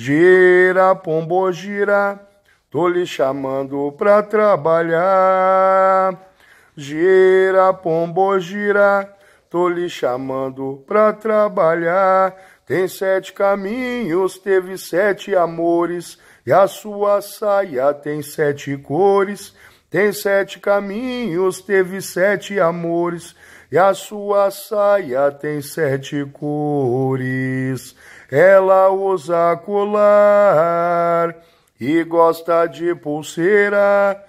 Gira, pombo, gira, tô lhe chamando pra trabalhar. Gira, pombo, gira, tô lhe chamando pra trabalhar. Tem sete caminhos, teve sete amores, e a sua saia tem sete cores. Tem sete caminhos, teve sete amores, e a sua saia tem sete cores. Ela usa colar e gosta de pulseira,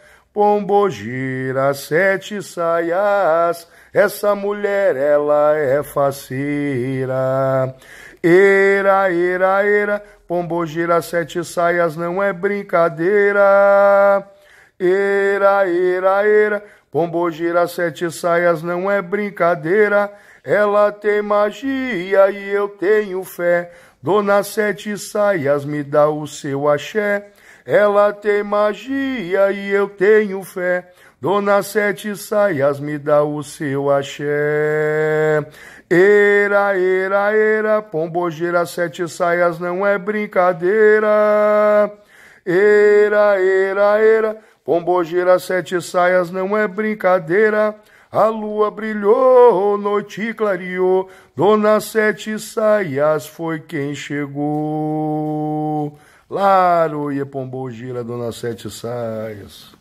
gira sete saias. Essa mulher, ela é faceira. Era, era, era, gira sete saias, não é brincadeira. Eira, eira, eira, pombo sete saias, não é brincadeira. Ela tem magia e eu tenho fé. Dona Sete Saias, me dá o seu axé. Ela tem magia e eu tenho fé. Dona Sete Saias, me dá o seu axé. Eira, eira, eira, pombogira sete saias, não é brincadeira. Eira, eira, eira, Pombogira, sete saias não é brincadeira. A lua brilhou, noite clareou, Dona Sete Saias foi quem chegou. Laro e Pombogira, Dona Sete Saias.